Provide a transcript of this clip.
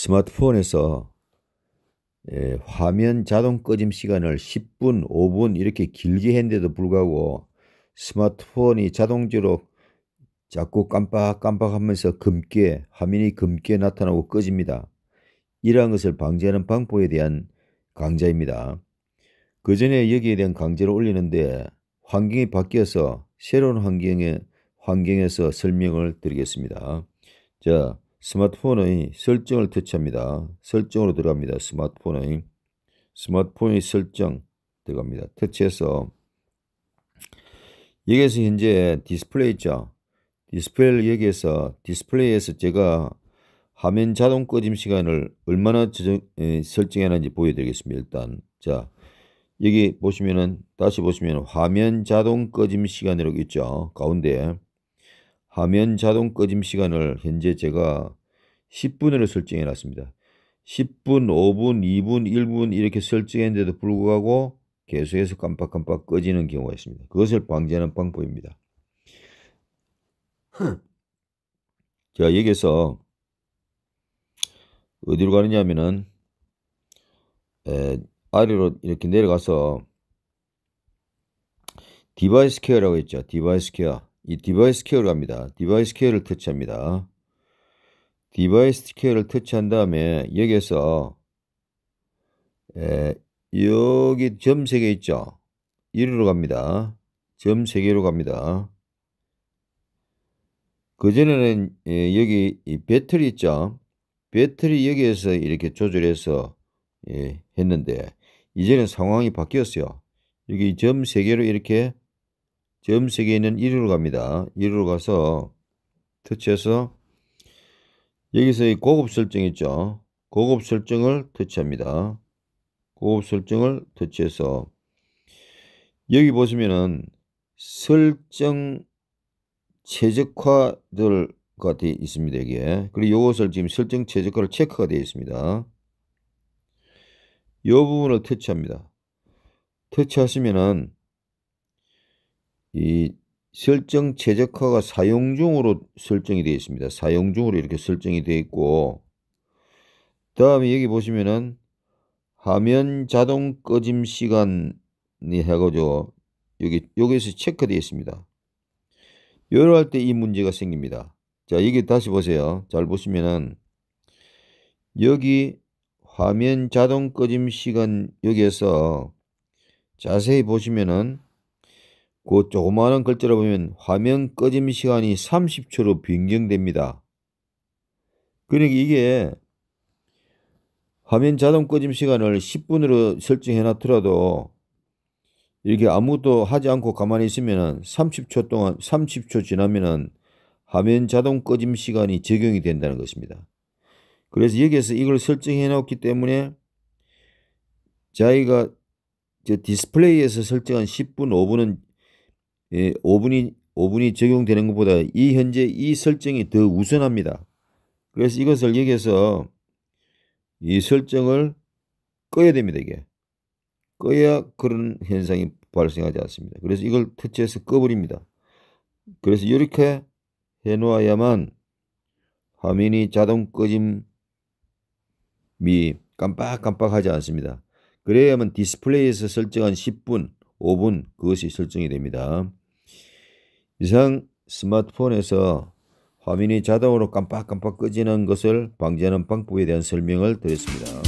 스마트폰에서 예, 화면 자동 꺼짐 시간을 10분, 5분 이렇게 길게 했는데도 불구하고 스마트폰이 자동적으로 자꾸 깜빡깜빡하면서 검게 화면이 검게 나타나고 꺼집니다. 이러한 것을 방지하는 방법에 대한 강좌입니다. 그 전에 여기에 대한 강좌를 올리는데 환경이 바뀌어서 새로운 환경에 환경에서 설명을 드리겠습니다. 자, 스마트폰의 설정을 터치합니다. 설정으로 들어갑니다. 스마트폰의 스마트폰의 설정 들어갑니다. 터치해서 여기에서 현재 디스플레이 있죠. 디스플레이 를 여기에서 디스플레이에서 제가 화면 자동 꺼짐 시간을 얼마나 저정, 에, 설정했는지 보여드리겠습니다. 일단 자 여기 보시면은 다시 보시면 화면 자동 꺼짐 시간으로 있죠. 가운데 에 화면 자동 꺼짐 시간을 현재 제가 10분으로 설정해 놨습니다. 10분, 5분, 2분, 1분 이렇게 설정했는데도 불구하고 계속해서 깜빡깜빡 꺼지는 경우가 있습니다. 그것을 방지하는 방법입니다. 자, 여기서 어디로 가느냐 하면은 에, 아래로 이렇게 내려가서 디바이스 케어라고 했죠. 디바이스 케어. 이 디바이스 케어를합니다 디바이스 케어를 터치합니다. 디바이스 케어를 터치한 다음에 여기에서 에, 여기 점 3개 있죠? 1위로 갑니다. 점 3개로 갑니다. 그전에는 예, 여기 배터리 있죠? 배터리 여기에서 이렇게 조절해서 예, 했는데 이제는 상황이 바뀌었어요. 여기 점 3개로 이렇게 점색에 있는 1위로 갑니다. 1위로 가서 터치해서 여기서 이 고급 설정 있죠. 고급 설정을 터치합니다. 고급 설정을 터치해서 여기 보시면은 설정 최적화들가 되 있습니다. 여기에. 그리고 이것을 지금 설정 최적화를 체크가 되어 있습니다. 이 부분을 터치합니다. 터치하시면은 이 설정 최적화가 사용 중으로 설정이 되어 있습니다. 사용 중으로 이렇게 설정이 되어 있고 다음에 여기 보시면은 화면 자동 꺼짐 시간이 해가죠 여기 여기에서 체크되어 있습니다. 열할 어때이 문제가 생깁니다. 자, 여기 다시 보세요. 잘 보시면은 여기 화면 자동 꺼짐 시간 여기에서 자세히 보시면은 그 조그마한 글자로 보면 화면 꺼짐 시간이 30초로 변경됩니다. 그러니까 이게 화면 자동 꺼짐 시간을 10분으로 설정해 놨더라도 이렇게 아무것도 하지 않고 가만히 있으면 30초 동안 30초 지나면은 화면 자동 꺼짐 시간이 적용이 된다는 것입니다. 그래서 여기에서 이걸 설정해 놓기 때문에 자기가 디스플레이에서 설정한 10분 5분은 예, 5분이 5분이 적용되는 것보다 이 현재 이 설정이 더 우선합니다. 그래서 이것을 여기에서 이 설정을 꺼야 됩니다. 이게 꺼야 그런 현상이 발생하지 않습니다. 그래서 이걸 터치해서 꺼버립니다. 그래서 이렇게 해놓아야만 화면이 자동 꺼짐이 깜빡깜빡하지 않습니다. 그래야만 디스플레이에서 설정한 10분, 5분 그것이 설정이 됩니다. 이상 스마트폰에서 화면이 자동으로 깜빡깜빡 꺼지는 것을 방지하는 방법에 대한 설명을 드렸습니다.